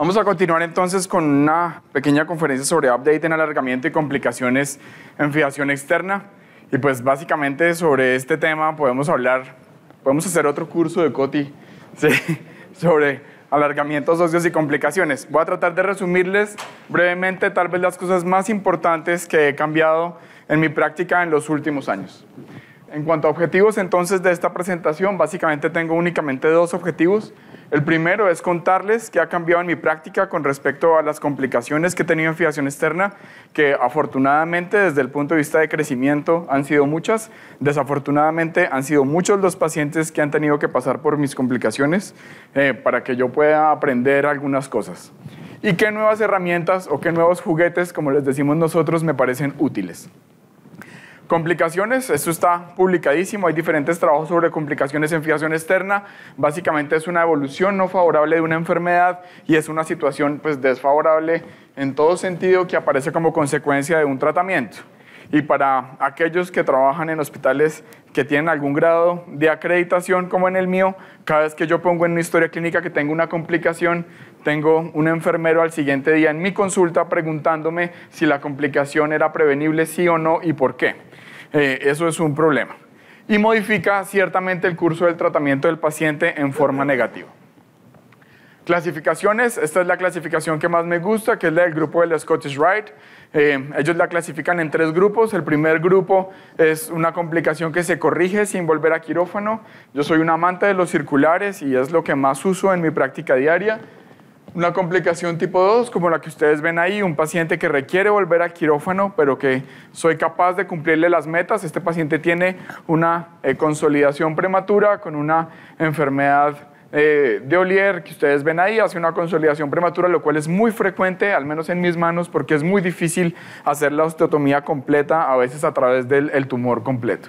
Vamos a continuar entonces con una pequeña conferencia sobre update en alargamiento y complicaciones en fijación externa. Y pues básicamente sobre este tema podemos hablar, podemos hacer otro curso de COTI sobre alargamientos óseos y complicaciones. Voy a tratar de resumirles brevemente tal vez las cosas más importantes que he cambiado en mi práctica en los últimos años. En cuanto a objetivos entonces de esta presentación, básicamente tengo únicamente dos objetivos. El primero es contarles qué ha cambiado en mi práctica con respecto a las complicaciones que he tenido en fijación externa, que afortunadamente desde el punto de vista de crecimiento han sido muchas, desafortunadamente han sido muchos los pacientes que han tenido que pasar por mis complicaciones eh, para que yo pueda aprender algunas cosas. ¿Y qué nuevas herramientas o qué nuevos juguetes, como les decimos nosotros, me parecen útiles? Complicaciones, esto está publicadísimo, hay diferentes trabajos sobre complicaciones en fijación externa, básicamente es una evolución no favorable de una enfermedad y es una situación pues desfavorable en todo sentido que aparece como consecuencia de un tratamiento. Y para aquellos que trabajan en hospitales que tienen algún grado de acreditación como en el mío, cada vez que yo pongo en mi historia clínica que tengo una complicación, tengo un enfermero al siguiente día en mi consulta preguntándome si la complicación era prevenible, sí o no, y por qué. Eh, eso es un problema. Y modifica ciertamente el curso del tratamiento del paciente en forma negativa. Clasificaciones, esta es la clasificación que más me gusta, que es la del grupo del Scottish Rite. Eh, ellos la clasifican en tres grupos. El primer grupo es una complicación que se corrige sin volver a quirófano. Yo soy un amante de los circulares y es lo que más uso en mi práctica diaria una complicación tipo 2, como la que ustedes ven ahí, un paciente que requiere volver al quirófano, pero que soy capaz de cumplirle las metas. Este paciente tiene una eh, consolidación prematura con una enfermedad eh, de Olier que ustedes ven ahí, hace una consolidación prematura, lo cual es muy frecuente, al menos en mis manos, porque es muy difícil hacer la osteotomía completa, a veces a través del tumor completo.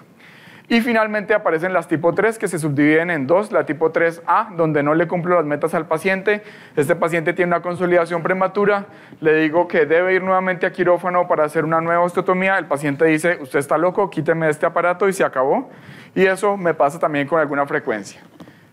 Y finalmente aparecen las tipo 3 que se subdividen en dos, la tipo 3A, donde no le cumplo las metas al paciente, este paciente tiene una consolidación prematura, le digo que debe ir nuevamente a quirófano para hacer una nueva osteotomía, el paciente dice, usted está loco, quíteme este aparato y se acabó. Y eso me pasa también con alguna frecuencia.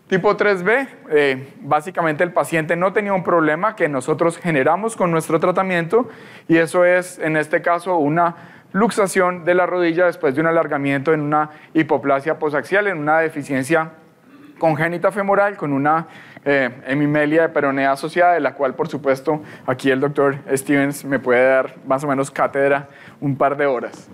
Tipo 3B, eh, básicamente el paciente no tenía un problema que nosotros generamos con nuestro tratamiento y eso es en este caso una luxación de la rodilla después de un alargamiento en una hipoplasia posaxial, en una deficiencia congénita femoral con una eh, hemimelia de peronea asociada, de la cual, por supuesto, aquí el doctor Stevens me puede dar más o menos cátedra un par de horas.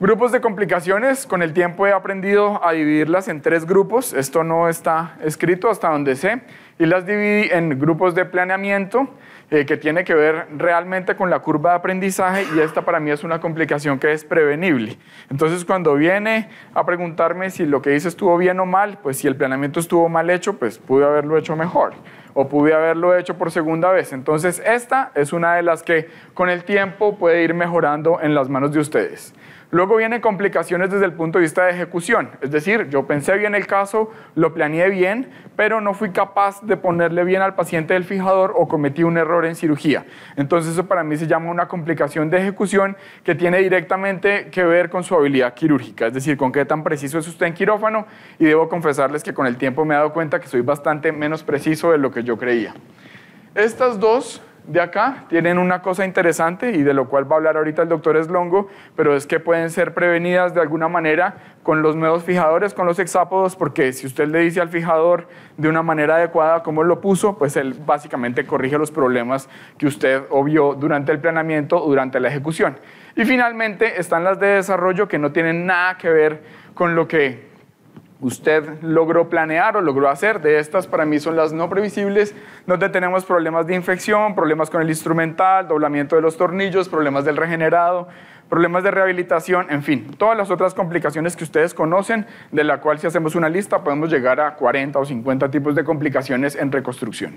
Grupos de complicaciones, con el tiempo he aprendido a dividirlas en tres grupos, esto no está escrito hasta donde sé, y las dividí en grupos de planeamiento, eh, que tiene que ver realmente con la curva de aprendizaje y esta para mí es una complicación que es prevenible. Entonces cuando viene a preguntarme si lo que hice estuvo bien o mal, pues si el planeamiento estuvo mal hecho, pues pude haberlo hecho mejor o pude haberlo hecho por segunda vez. Entonces esta es una de las que con el tiempo puede ir mejorando en las manos de ustedes. Luego vienen complicaciones desde el punto de vista de ejecución, es decir, yo pensé bien el caso, lo planeé bien, pero no fui capaz de ponerle bien al paciente el fijador o cometí un error en cirugía. Entonces eso para mí se llama una complicación de ejecución que tiene directamente que ver con su habilidad quirúrgica, es decir, con qué tan preciso es usted en quirófano y debo confesarles que con el tiempo me he dado cuenta que soy bastante menos preciso de lo que yo creía. Estas dos de acá tienen una cosa interesante y de lo cual va a hablar ahorita el doctor Eslongo, pero es que pueden ser prevenidas de alguna manera con los nuevos fijadores, con los hexápodos, porque si usted le dice al fijador de una manera adecuada cómo lo puso, pues él básicamente corrige los problemas que usted obvió durante el planeamiento o durante la ejecución. Y finalmente están las de desarrollo que no tienen nada que ver con lo que usted logró planear o logró hacer. De estas, para mí, son las no previsibles, donde tenemos problemas de infección, problemas con el instrumental, doblamiento de los tornillos, problemas del regenerado, problemas de rehabilitación, en fin, todas las otras complicaciones que ustedes conocen, de la cual si hacemos una lista podemos llegar a 40 o 50 tipos de complicaciones en reconstrucción.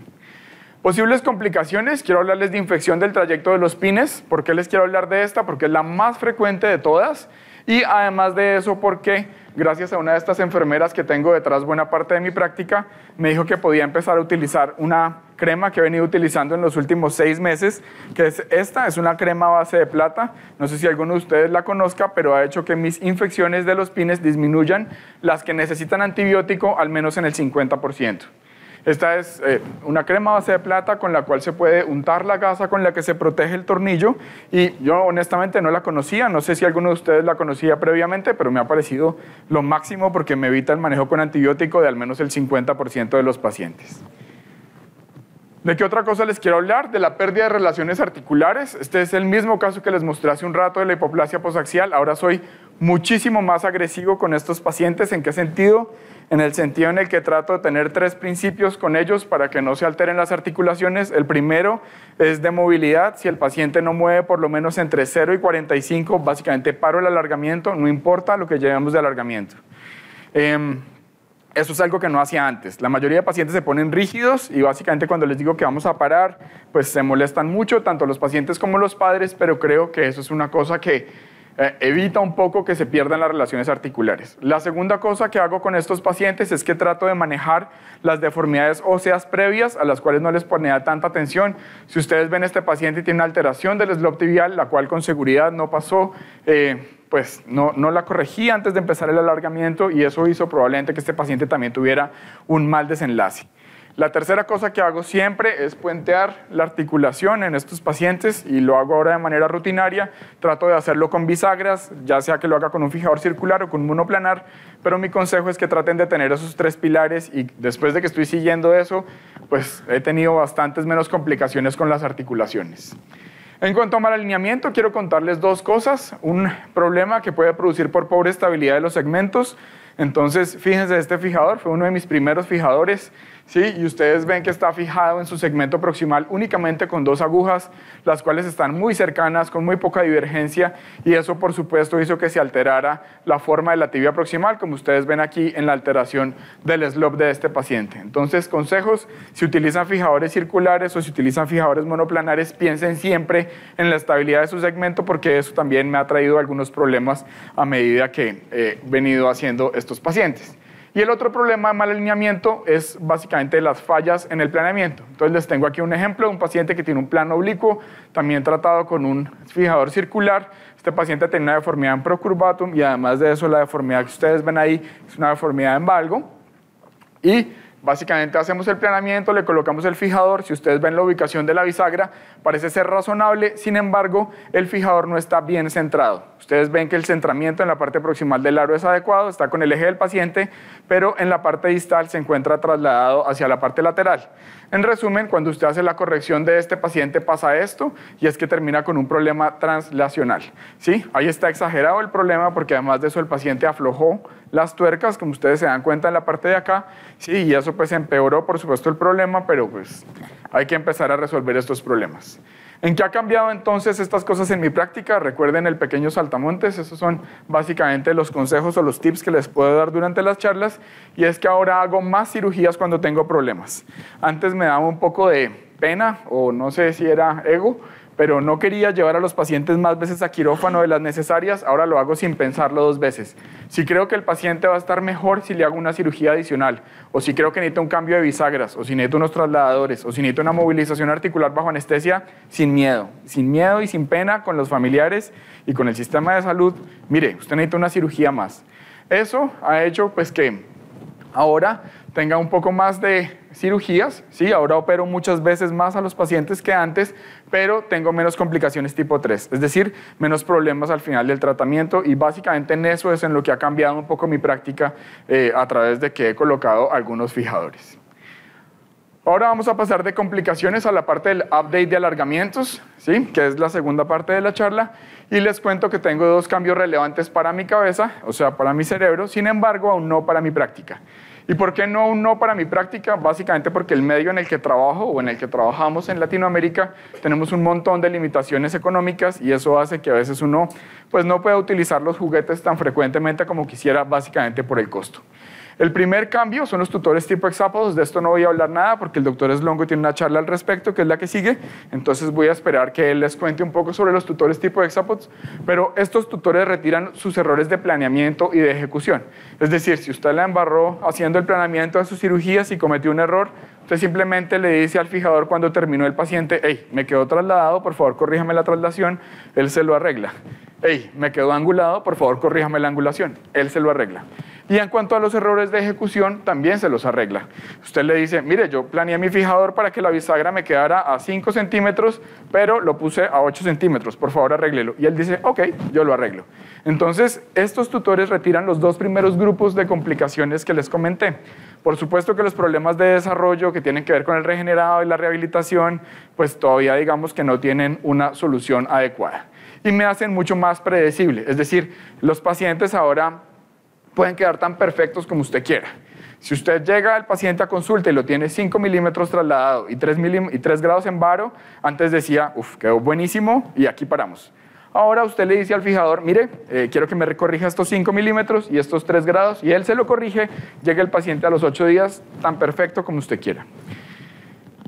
Posibles complicaciones, quiero hablarles de infección del trayecto de los pines. ¿Por qué les quiero hablar de esta? Porque es la más frecuente de todas y además de eso, porque gracias a una de estas enfermeras que tengo detrás buena parte de mi práctica, me dijo que podía empezar a utilizar una crema que he venido utilizando en los últimos seis meses, que es esta, es una crema base de plata. No sé si alguno de ustedes la conozca, pero ha hecho que mis infecciones de los pines disminuyan, las que necesitan antibiótico, al menos en el 50%. Esta es eh, una crema base de plata con la cual se puede untar la gasa con la que se protege el tornillo y yo honestamente no la conocía, no sé si alguno de ustedes la conocía previamente, pero me ha parecido lo máximo porque me evita el manejo con antibiótico de al menos el 50% de los pacientes. ¿De qué otra cosa les quiero hablar? De la pérdida de relaciones articulares. Este es el mismo caso que les mostré hace un rato de la hipoplasia posaxial. Ahora soy muchísimo más agresivo con estos pacientes. ¿En qué sentido? En el sentido en el que trato de tener tres principios con ellos para que no se alteren las articulaciones. El primero es de movilidad. Si el paciente no mueve por lo menos entre 0 y 45, básicamente paro el alargamiento, no importa lo que llevemos de alargamiento. Em, eso es algo que no hacía antes. La mayoría de pacientes se ponen rígidos y básicamente cuando les digo que vamos a parar, pues se molestan mucho, tanto los pacientes como los padres, pero creo que eso es una cosa que eh, evita un poco que se pierdan las relaciones articulares. La segunda cosa que hago con estos pacientes es que trato de manejar las deformidades óseas previas a las cuales no les ponía tanta atención. Si ustedes ven este paciente y tiene una alteración del eslop tibial, la cual con seguridad no pasó. Eh, pues no, la corregí antes de empezar el alargamiento y eso hizo probablemente que este paciente también tuviera un mal desenlace. La tercera cosa que hago siempre es puentear la articulación en estos pacientes y lo hago ahora de manera rutinaria. Trato de hacerlo con bisagras, ya sea que lo haga con un fijador circular o con un monoplanar, pero mi consejo es que traten de tener esos tres pilares y después de que estoy siguiendo eso, pues he tenido bastantes menos complicaciones con las articulaciones. En cuanto a mal alineamiento, quiero contarles dos cosas. Un problema que puede producir por pobre estabilidad de los segmentos. Entonces, fíjense, este fijador fue uno de mis primeros fijadores ¿sí? y ustedes ven que está fijado en su segmento proximal únicamente con dos agujas, las cuales están muy cercanas, con muy poca divergencia, y eso por supuesto hizo que se alterara la forma de la tibia proximal, como ustedes ven aquí en la alteración del slope de este paciente. Entonces, consejos, si utilizan fijadores circulares o si utilizan fijadores monoplanares, piensen siempre en la estabilidad de su segmento, porque eso también me ha traído algunos problemas a medida que he venido haciendo estos pacientes. Y el otro problema de mal alineamiento es básicamente las fallas en el planeamiento. Entonces les tengo aquí un ejemplo de un paciente que tiene un plano oblicuo, también tratado con un fijador circular. Este paciente tiene una deformidad en procurvatum y además de eso la deformidad que ustedes ven ahí es una deformidad en valgo. Y Básicamente hacemos el planeamiento, le colocamos el fijador, si ustedes ven la ubicación de la bisagra, parece ser razonable, sin embargo, el fijador no está bien centrado. Ustedes ven que el centramiento en la parte proximal del aro es adecuado, está con el eje del paciente, pero en la parte distal se encuentra trasladado hacia la parte lateral. En resumen, cuando usted hace la corrección de este paciente pasa esto y es que termina con un problema translacional. ¿sí? Ahí está exagerado el problema porque además de eso el paciente aflojó las tuercas, como ustedes se dan cuenta en la parte de acá, ¿sí? y eso pues empeoró por supuesto el problema, pero pues hay que empezar a resolver estos problemas. ¿En qué ha cambiado entonces estas cosas en mi práctica? Recuerden el pequeño saltamontes, esos son básicamente los consejos o los tips que les puedo dar durante las charlas, y es que ahora hago más cirugías cuando tengo problemas. Antes me daba un poco de pena o no sé si era ego, pero no quería llevar a los pacientes más veces a quirófano de las necesarias, ahora lo hago sin pensarlo dos veces. Si creo que el paciente va a estar mejor si le hago una cirugía adicional, o si creo que necesita un cambio de bisagras, o si necesita unos trasladadores, o si necesita una movilización articular bajo anestesia, sin miedo, sin miedo y sin pena con los familiares y con el sistema de salud, mire, usted necesita una cirugía más. Eso ha hecho pues que ahora tenga un poco más de cirugías, ¿sí? ahora opero muchas veces más a los pacientes que antes, pero tengo menos complicaciones tipo 3, es decir, menos problemas al final del tratamiento y básicamente en eso es en lo que ha cambiado un poco mi práctica eh, a través de que he colocado algunos fijadores. Ahora vamos a pasar de complicaciones a la parte del update de alargamientos, ¿sí? que es la segunda parte de la charla, y les cuento que tengo dos cambios relevantes para mi cabeza, o sea, para mi cerebro, sin embargo, aún no para mi práctica. ¿Y por qué no un no para mi práctica? Básicamente porque el medio en el que trabajo o en el que trabajamos en Latinoamérica tenemos un montón de limitaciones económicas y eso hace que a veces uno pues no pueda utilizar los juguetes tan frecuentemente como quisiera básicamente por el costo. El primer cambio son los tutores tipo hexápodos. De esto no voy a hablar nada porque el doctor Eslongo tiene una charla al respecto, que es la que sigue. Entonces voy a esperar que él les cuente un poco sobre los tutores tipo hexápodos. Pero estos tutores retiran sus errores de planeamiento y de ejecución. Es decir, si usted la embarró haciendo el planeamiento de sus cirugías y cometió un error, usted simplemente le dice al fijador cuando terminó el paciente, hey, me quedó trasladado, por favor corríjame la traslación, él se lo arregla. Hey, me quedó angulado, por favor corríjame la angulación, él se lo arregla. Y en cuanto a los errores de ejecución, también se los arregla. Usted le dice, mire, yo planeé mi fijador para que la bisagra me quedara a 5 centímetros, pero lo puse a 8 centímetros, por favor arréglelo. Y él dice, ok, yo lo arreglo. Entonces, estos tutores retiran los dos primeros grupos de complicaciones que les comenté. Por supuesto que los problemas de desarrollo que tienen que ver con el regenerado y la rehabilitación, pues todavía digamos que no tienen una solución adecuada. Y me hacen mucho más predecible. Es decir, los pacientes ahora pueden quedar tan perfectos como usted quiera. Si usted llega al paciente a consulta y lo tiene 5 milímetros trasladado y 3, y grados en varo, antes decía, uff, quedó buenísimo y aquí paramos. Ahora usted le dice al fijador, mire, eh, quiero que me recorrija estos 5 milímetros y estos 3 grados, y él se lo corrige, llega el paciente a los 8 días tan perfecto como usted quiera.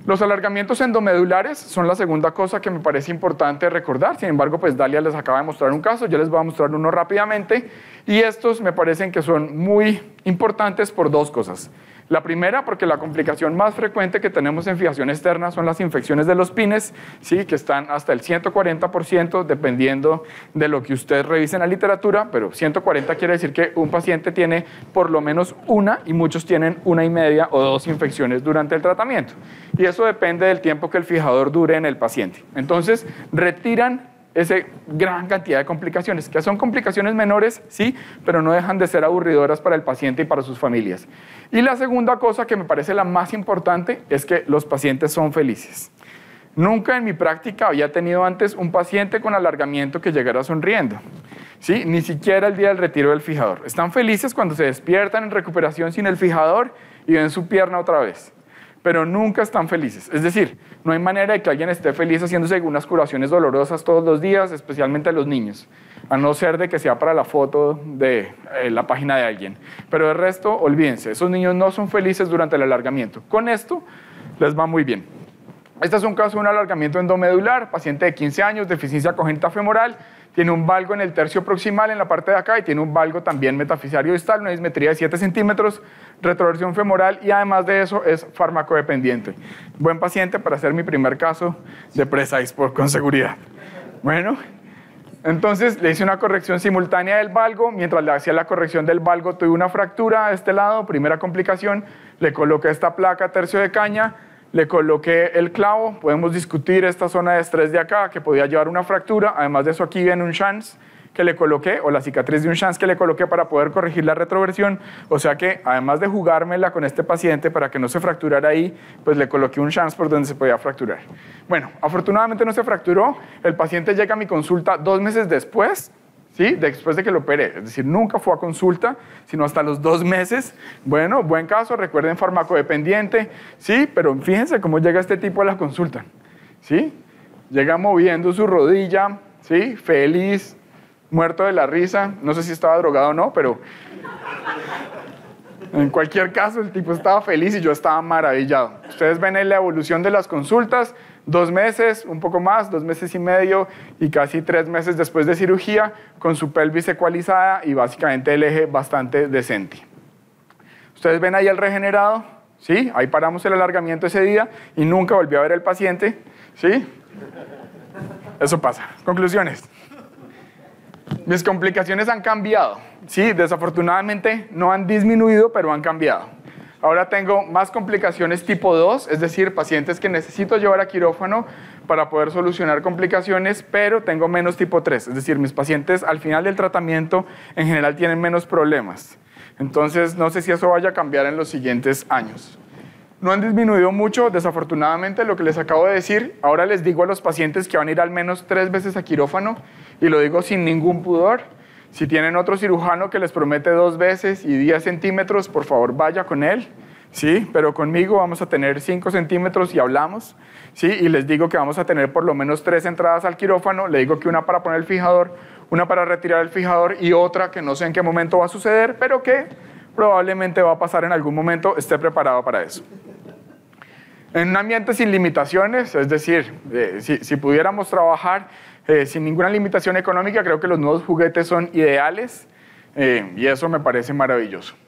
Los alargamientos endomedulares son la segunda cosa que me parece importante recordar. Sin embargo, pues Dalia les acaba de mostrar un caso, yo les voy a mostrar uno rápidamente. Y estos me parecen que son muy importantes por dos cosas. La primera, porque la complicación más frecuente que tenemos en fijación externa son las infecciones de los pines, ¿sí? que están hasta el 140%, dependiendo de lo que usted revise en la literatura, pero 140 quiere decir que un paciente tiene por lo menos una y muchos tienen una y media o dos infecciones durante el tratamiento. Y eso depende del tiempo que el fijador dure en el paciente. Entonces, retiran esa gran cantidad de complicaciones, que son complicaciones menores, sí, pero no dejan de ser aburridoras para el paciente y para sus familias. Y la segunda cosa que me parece la más importante es que los pacientes son felices. Nunca en mi práctica había tenido antes un paciente con alargamiento que llegara sonriendo, ¿sí? ni siquiera el día del retiro del fijador. Están felices cuando se despiertan en recuperación sin el fijador y ven su pierna otra vez pero nunca están felices. Es decir, no hay manera de que alguien esté feliz haciéndose unas curaciones dolorosas todos los días, especialmente a los niños, a no ser de que sea para la foto de eh, la página de alguien. Pero el resto, olvídense, esos niños no son felices durante el alargamiento. Con esto les va muy bien. Este es un caso de un alargamiento endomedular, paciente de 15 años, deficiencia cogente femoral, tiene un valgo en el tercio proximal en la parte de acá y tiene un valgo también metafisario distal, una dismetría de 7 centímetros, retroversión femoral y además de eso es farmacodependiente. Buen paciente para hacer mi primer caso de Precise por, con seguridad. Bueno, entonces le hice una corrección simultánea del valgo, mientras le hacía la corrección del valgo tuve una fractura a este lado, primera complicación, le coloqué esta placa tercio de caña, le coloqué el clavo, podemos discutir esta zona de estrés de acá, que podía llevar una fractura, además de eso aquí viene un chance que le coloqué, o la cicatriz de un chance que le coloqué para poder corregir la retroversión, o sea que además de jugármela con este paciente para que no se fracturara ahí, pues le coloqué un chance por donde se podía fracturar. Bueno, afortunadamente no se fracturó, el paciente llega a mi consulta dos meses después, ¿sí? Después de que lo operé. Es decir, nunca fue a consulta, sino hasta los dos meses. Bueno, buen caso, recuerden farmacodependiente, ¿sí? Pero fíjense cómo llega este tipo a la consulta, ¿sí? Llega moviendo su rodilla, ¿sí? Feliz, muerto de la risa. No sé si estaba drogado o no, pero... En cualquier caso, el tipo estaba feliz y yo estaba maravillado. Ustedes ven la evolución de las consultas, dos meses, un poco más, dos meses y medio y casi tres meses después de cirugía con su pelvis ecualizada y básicamente el eje bastante decente. Ustedes ven ahí el regenerado, ¿sí? Ahí paramos el alargamiento ese día y nunca volvió a ver al paciente, ¿sí? Eso pasa. Conclusiones. Mis complicaciones han cambiado, ¿sí? Desafortunadamente no han disminuido, pero han cambiado. Ahora tengo más complicaciones tipo 2, es decir, pacientes que necesito llevar a quirófano para poder solucionar complicaciones, pero tengo menos tipo 3, es decir, mis pacientes al final del tratamiento en general tienen menos problemas. Entonces, no sé si eso vaya a cambiar en los siguientes años. No han disminuido mucho, desafortunadamente, lo que les acabo de decir. Ahora les digo a los pacientes que van a ir al menos tres veces a quirófano y lo digo sin ningún pudor si tienen otro cirujano que les promete dos veces y 10 centímetros, por favor vaya con él. ¿sí? Pero conmigo vamos a tener 5 centímetros y hablamos, ¿sí? Y les digo que vamos a tener por lo menos tres entradas al quirófano, le digo que una para poner el fijador, una para retirar el fijador y otra que no sé en qué momento va a suceder, pero que probablemente va a pasar en algún momento, esté preparado para eso en un ambiente sin limitaciones, es decir, eh, si, pudiéramos trabajar eh, sin ninguna limitación económica, creo que los nuevos juguetes son ideales eh, y eso me parece maravilloso.